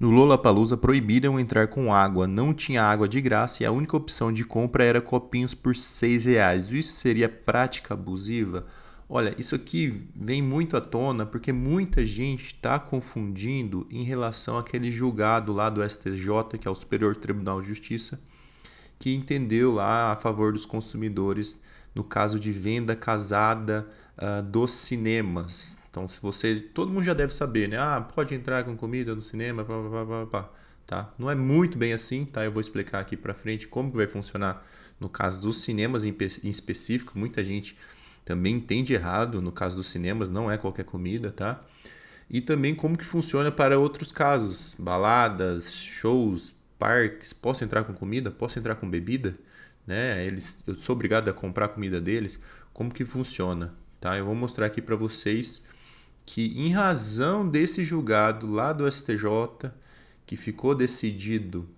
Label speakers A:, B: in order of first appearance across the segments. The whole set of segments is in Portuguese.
A: No Lollapalooza proibiram entrar com água, não tinha água de graça e a única opção de compra era copinhos por seis reais. Isso seria prática abusiva? Olha, isso aqui vem muito à tona porque muita gente está confundindo em relação àquele julgado lá do STJ, que é o Superior Tribunal de Justiça, que entendeu lá a favor dos consumidores no caso de venda casada uh, dos cinemas. Então, se você. Todo mundo já deve saber, né? Ah, pode entrar com comida no cinema, pá, pá, pá, pá, tá? Não é muito bem assim, tá? Eu vou explicar aqui para frente como que vai funcionar no caso dos cinemas em, em específico. Muita gente também entende errado no caso dos cinemas, não é qualquer comida, tá? E também como que funciona para outros casos, baladas, shows, parques. Posso entrar com comida? Posso entrar com bebida? Né? Eles, eu sou obrigado a comprar a comida deles. Como que funciona? Tá? Eu vou mostrar aqui para vocês que, em razão desse julgado lá do STJ, que ficou decidido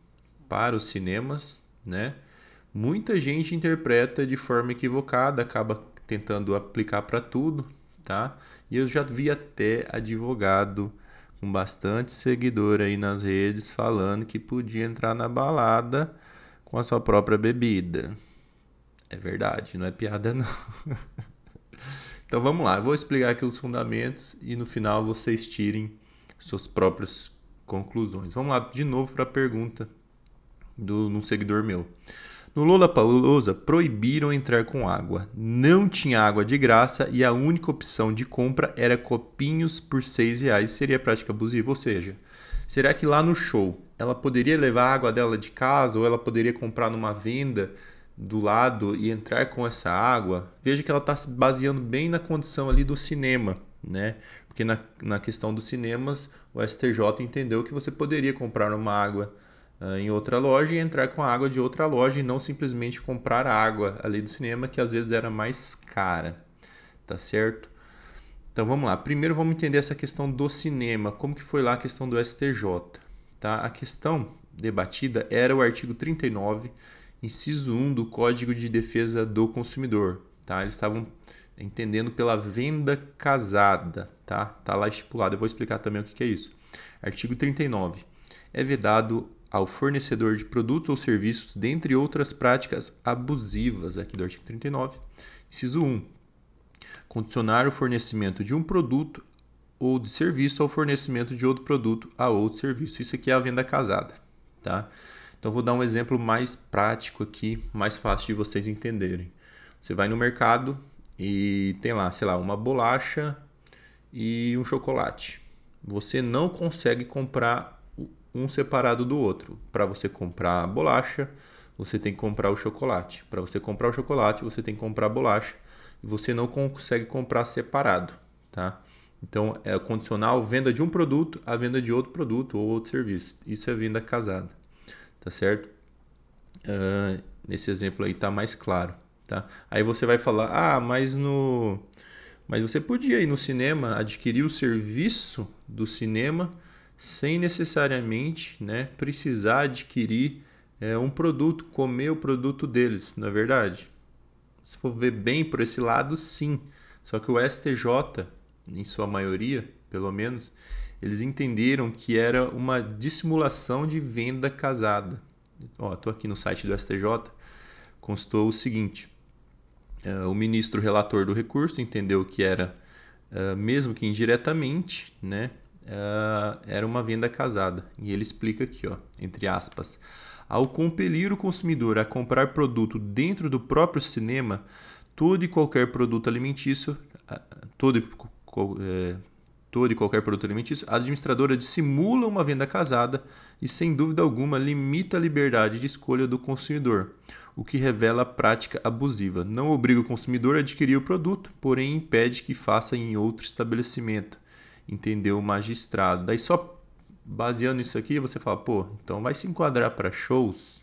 A: para os cinemas, né? Muita gente interpreta de forma equivocada, acaba tentando aplicar para tudo, tá? E eu já vi até advogado com bastante seguidor aí nas redes falando que podia entrar na balada com a sua própria bebida. É verdade, não é piada não. Então vamos lá, eu vou explicar aqui os fundamentos e no final vocês tirem suas próprias conclusões. Vamos lá de novo para a pergunta do um seguidor meu. No Lula Palusa proibiram entrar com água. Não tinha água de graça e a única opção de compra era copinhos por seis reais. Seria prática abusiva, ou seja, será que lá no show ela poderia levar a água dela de casa ou ela poderia comprar numa venda do lado e entrar com essa água, veja que ela está se baseando bem na condição ali do cinema, né? Porque na, na questão dos cinemas, o STJ entendeu que você poderia comprar uma água uh, em outra loja e entrar com a água de outra loja e não simplesmente comprar a água ali do cinema, que às vezes era mais cara, tá certo? Então vamos lá, primeiro vamos entender essa questão do cinema, como que foi lá a questão do STJ, tá? A questão debatida era o artigo 39 inciso 1 do Código de Defesa do Consumidor, tá? Eles estavam entendendo pela venda casada, tá? Tá lá estipulado. Eu vou explicar também o que, que é isso. Artigo 39. É vedado ao fornecedor de produtos ou serviços, dentre outras práticas abusivas, aqui do artigo 39, inciso 1. Condicionar o fornecimento de um produto ou de serviço ao fornecimento de outro produto a outro serviço. Isso aqui é a venda casada, tá? Então vou dar um exemplo mais prático aqui, mais fácil de vocês entenderem. Você vai no mercado e tem lá, sei lá, uma bolacha e um chocolate. Você não consegue comprar um separado do outro. Para você comprar a bolacha, você tem que comprar o chocolate. Para você comprar o chocolate, você tem que comprar a bolacha. E você não consegue comprar separado, tá? Então é condicional venda de um produto à venda de outro produto ou outro serviço. Isso é venda casada tá certo? Uh, nesse exemplo aí tá mais claro, tá? Aí você vai falar, ah, mas no... Mas você podia ir no cinema, adquirir o serviço do cinema sem necessariamente né, precisar adquirir é, um produto, comer o produto deles, na é verdade. Se for ver bem por esse lado, sim. Só que o STJ, em sua maioria, pelo menos, eles entenderam que era uma dissimulação de venda casada. Ó, aqui no site do STJ, constou o seguinte: uh, o ministro relator do recurso entendeu que era, uh, mesmo que indiretamente, né, uh, era uma venda casada. E ele explica aqui, ó, entre aspas. Ao compelir o consumidor a comprar produto dentro do próprio cinema, todo e qualquer produto alimentício, todo e todo e qualquer produto alimentício, a administradora dissimula uma venda casada e, sem dúvida alguma, limita a liberdade de escolha do consumidor, o que revela a prática abusiva. Não obriga o consumidor a adquirir o produto, porém impede que faça em outro estabelecimento, entendeu o magistrado. Daí só baseando isso aqui, você fala, pô, então vai se enquadrar para shows,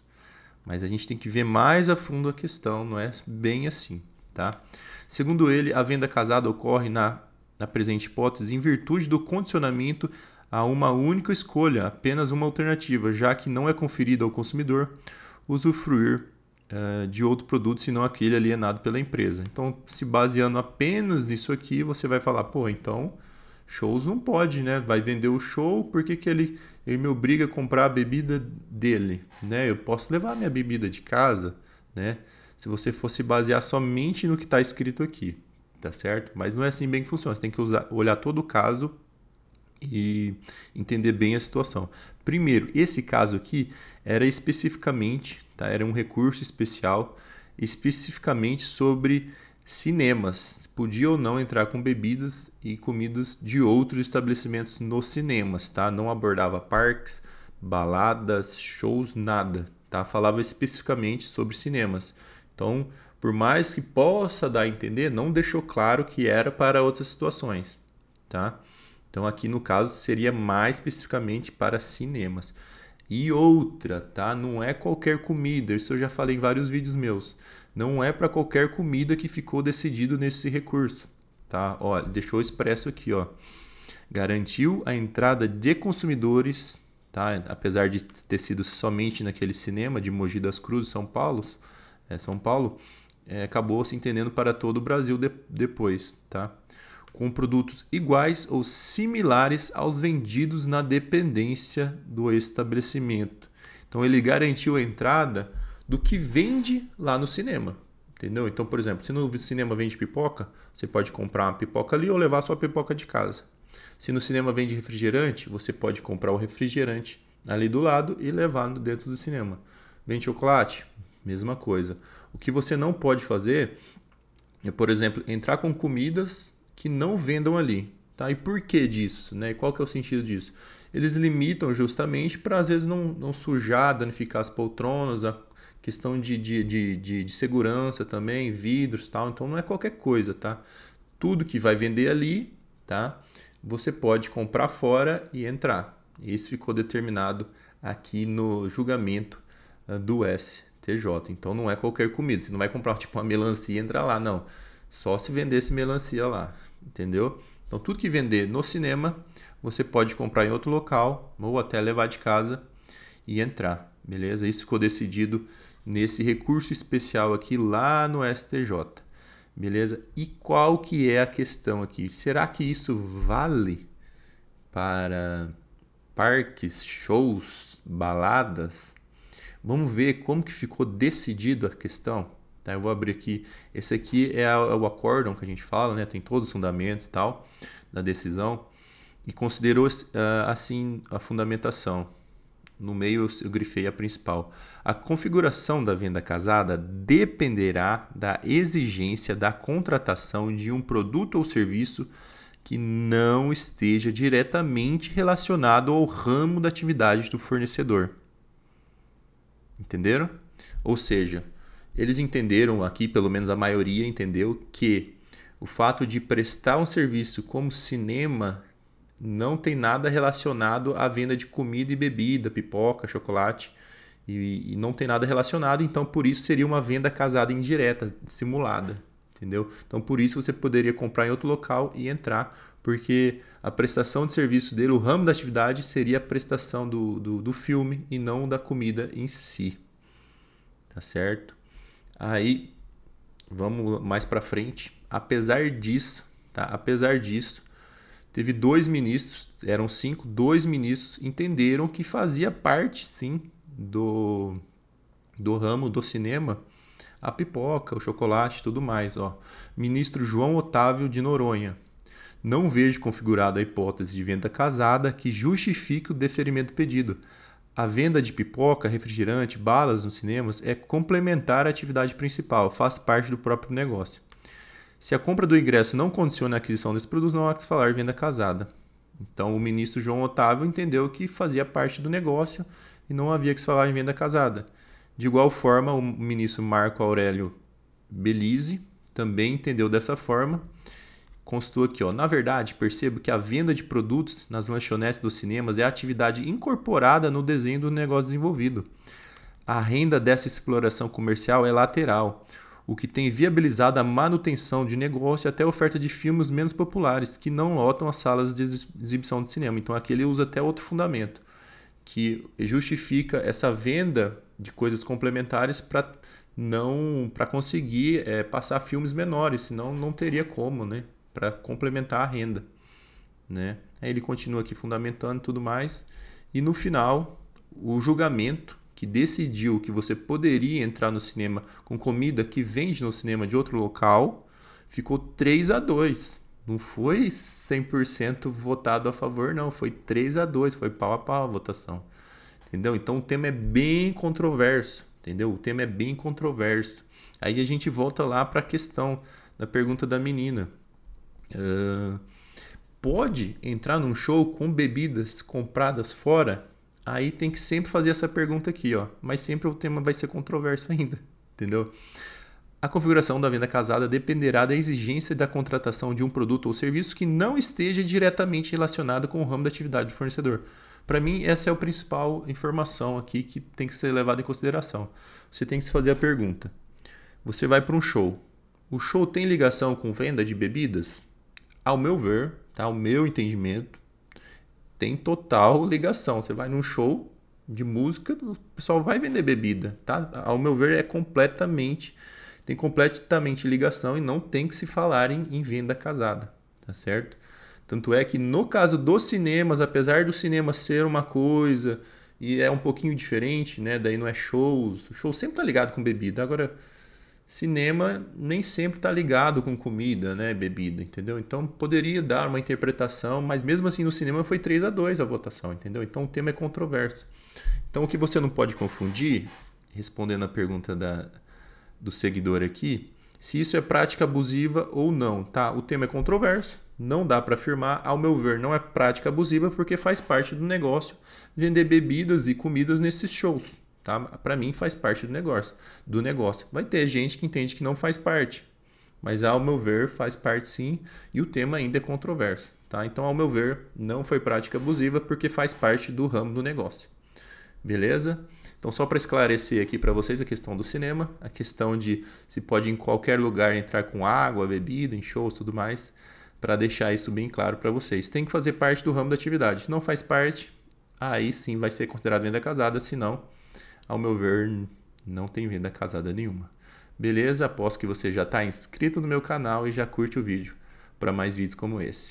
A: mas a gente tem que ver mais a fundo a questão, não é bem assim, tá? Segundo ele, a venda casada ocorre na na presente hipótese, em virtude do condicionamento a uma única escolha, apenas uma alternativa, já que não é conferido ao consumidor usufruir uh, de outro produto senão aquele alienado pela empresa. Então, se baseando apenas nisso aqui, você vai falar, pô, então shows não pode, né? Vai vender o show, por que, que ele, ele me obriga a comprar a bebida dele, né? Eu posso levar minha bebida de casa, né? Se você fosse basear somente no que está escrito aqui tá certo? Mas não é assim bem que funciona. Você tem que usar, olhar todo o caso e entender bem a situação. Primeiro, esse caso aqui era especificamente, tá? Era um recurso especial especificamente sobre cinemas. Podia ou não entrar com bebidas e comidas de outros estabelecimentos nos cinemas, tá? Não abordava parques, baladas, shows, nada, tá? Falava especificamente sobre cinemas. Então, por mais que possa dar a entender, não deixou claro que era para outras situações, tá? Então aqui no caso seria mais especificamente para cinemas. E outra, tá? Não é qualquer comida, isso eu já falei em vários vídeos meus. Não é para qualquer comida que ficou decidido nesse recurso, tá? Ó, deixou expresso aqui, ó. Garantiu a entrada de consumidores, tá? Apesar de ter sido somente naquele cinema de Mogi das Cruzes, São Paulo, é São Paulo, é, acabou se entendendo para todo o Brasil de, depois, tá? com produtos iguais ou similares aos vendidos na dependência do estabelecimento. Então ele garantiu a entrada do que vende lá no cinema. Entendeu? Então, por exemplo, se no cinema vende pipoca, você pode comprar uma pipoca ali ou levar sua pipoca de casa. Se no cinema vende refrigerante, você pode comprar o refrigerante ali do lado e levar dentro do cinema. Vende chocolate? Mesma coisa. O que você não pode fazer é, por exemplo, entrar com comidas que não vendam ali. Tá? E por que disso? Né? E qual que é o sentido disso? Eles limitam justamente para, às vezes, não, não sujar, danificar as poltronas, a questão de, de, de, de, de segurança também, vidros tal. Então, não é qualquer coisa, tá? Tudo que vai vender ali, tá? Você pode comprar fora e entrar. Isso ficou determinado aqui no julgamento ah, do S. TJ. Então não é qualquer comida. Você não vai comprar tipo uma melancia e entrar lá, não. Só se vendesse melancia lá, entendeu? Então tudo que vender no cinema, você pode comprar em outro local ou até levar de casa e entrar, beleza? Isso ficou decidido nesse recurso especial aqui lá no STJ. Beleza? E qual que é a questão aqui? Será que isso vale para parques, shows, baladas? Vamos ver como que ficou decidido a questão. Tá? Eu vou abrir aqui. Esse aqui é, é, o acórdão que a gente fala, né? tem todos os fundamentos e tal da decisão. E considerou ah, assim a fundamentação. No meio eu grifei a principal. A configuração da venda casada dependerá da exigência da contratação de um produto ou serviço que não esteja diretamente relacionado ao ramo da atividade do fornecedor. Entenderam? Ou seja, eles entenderam aqui, pelo menos a maioria entendeu, que o fato de prestar um serviço como cinema não tem nada relacionado à venda de comida e bebida, pipoca, chocolate, e, e não tem nada relacionado, então por isso seria uma venda casada indireta, simulada, entendeu? Então por isso você poderia comprar em outro local e entrar porque a prestação de serviço dele, o ramo da atividade, seria a prestação do, do, do filme e não da comida em si. Tá certo? Aí, vamos mais para frente. Apesar disso, tá? apesar disso, teve dois ministros, eram cinco, dois ministros entenderam que fazia parte, sim, do, do ramo do cinema a pipoca, o chocolate tudo mais. Ó. Ministro João Otávio de Noronha, não vejo configurada a hipótese de venda casada que justifique o deferimento do pedido. A venda de pipoca, refrigerante, balas nos cinemas é complementar à atividade principal, faz parte do próprio negócio. Se a compra do ingresso não condiciona a aquisição desse produto, não há que se falar venda casada. Então o ministro João Otávio entendeu que fazia parte do negócio e não havia que se falar em venda casada. De igual forma, o ministro Marco Aurélio Belize também entendeu dessa forma constou aqui, ó. Na verdade, percebo que a venda de produtos nas lanchonetes dos cinemas é a atividade incorporada no desenho do negócio desenvolvido. A renda dessa exploração comercial é lateral, o que tem viabilizado a manutenção de negócio até a oferta de filmes menos populares, que não lotam as salas de exibição de cinema. Então aqui ele usa até outro fundamento, que justifica essa venda de coisas complementares para não para conseguir é, passar filmes menores, senão não teria como, né? para complementar a renda. Né? Aí ele continua aqui fundamentando tudo mais. E no final, o julgamento que decidiu que você poderia entrar no cinema com comida que vende no cinema de outro local ficou 3 a 2. Não foi 100% votado a favor, não. Foi 3 a 2, foi pau a pau a votação. Entendeu? Então o tema é bem controverso, entendeu? O tema é bem controverso. Aí a gente volta lá para a questão da pergunta da menina. Ah, pode entrar num show com bebidas compradas fora? Aí tem que sempre fazer essa pergunta aqui, ó. Mas sempre o tema vai ser controverso ainda, entendeu? A configuração da venda casada dependerá da exigência da contratação de um produto ou serviço que não esteja diretamente relacionado com o ramo da atividade do fornecedor. Para mim, essa é a principal informação aqui que tem que ser levada em consideração. Você tem que se fazer a pergunta: você vai para um show. O show tem ligação com venda de bebidas? ao meu ver, tá? ao meu entendimento, tem total ligação. Você vai num show de música, o pessoal vai vender bebida, tá? Ao meu ver, é completamente tem completamente ligação e não tem que se falar em, em venda casada, tá certo? Tanto é que no caso dos cinemas, apesar do cinema ser uma coisa e é um pouquinho diferente, né? Daí não é shows, o show sempre tá ligado com bebida. Agora, cinema nem sempre está ligado com comida, né, bebida, entendeu? Então poderia dar uma interpretação, mas mesmo assim no cinema foi 3 a 2 a votação, entendeu? Então o tema é controverso. Então o que você não pode confundir, respondendo a pergunta da, do seguidor aqui, se isso é prática abusiva ou não, tá? O tema é controverso, não dá para afirmar, ao meu ver, não é prática abusiva porque faz parte do negócio vender bebidas e comidas nesses shows, tá? Para mim faz parte do negócio, do negócio. Vai ter gente que entende que não faz parte, mas ao meu ver faz parte sim, e o tema ainda é controverso, tá? Então, ao meu ver, não foi prática abusiva porque faz parte do ramo do negócio. Beleza? Então, só para esclarecer aqui para vocês a questão do cinema, a questão de se pode em qualquer lugar entrar com água, bebida, em shows, tudo mais, para deixar isso bem claro para vocês. Tem que fazer parte do ramo da atividade. Se não faz parte, aí sim vai ser considerado venda casada, se não, ao meu ver, não tem venda casada nenhuma. Beleza? Aposto que você já está inscrito no meu canal e já curte o vídeo para mais vídeos como esse.